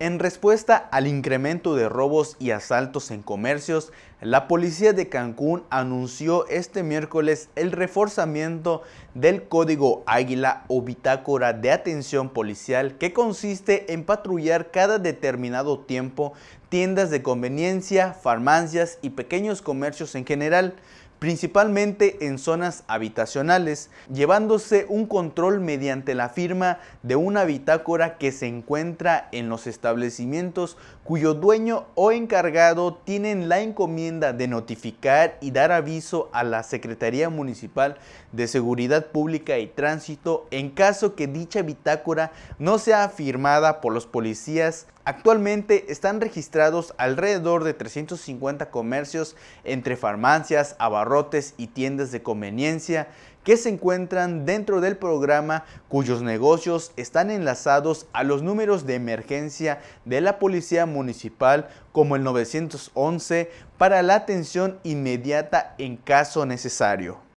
En respuesta al incremento de robos y asaltos en comercios, la policía de Cancún anunció este miércoles el reforzamiento del código águila o bitácora de atención policial que consiste en patrullar cada determinado tiempo tiendas de conveniencia, farmacias y pequeños comercios en general principalmente en zonas habitacionales, llevándose un control mediante la firma de una bitácora que se encuentra en los establecimientos cuyo dueño o encargado tienen la encomienda de notificar y dar aviso a la Secretaría Municipal de Seguridad Pública y Tránsito en caso que dicha bitácora no sea firmada por los policías Actualmente están registrados alrededor de 350 comercios entre farmacias, abarrotes y tiendas de conveniencia que se encuentran dentro del programa cuyos negocios están enlazados a los números de emergencia de la Policía Municipal como el 911 para la atención inmediata en caso necesario.